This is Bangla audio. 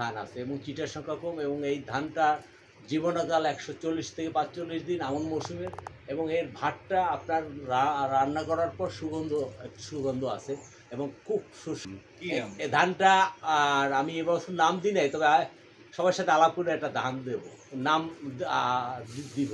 ধান আছে এবং চিটার সংখ্যা কম এবং এই ধানটা জীবনকাল একশো চল্লিশ থেকে পাঁচচল্লিশ দিন আমন মৌসুমের এবং এর ভাতটা আপনার রান্না করার পর সুগন্ধ সুগন্ধ আছে এবং খুব এ ধানটা আর আমি এবছর নাম দিই নাই তবে সবার সাথে আলাপ করে একটা ধান দেব নাম দিব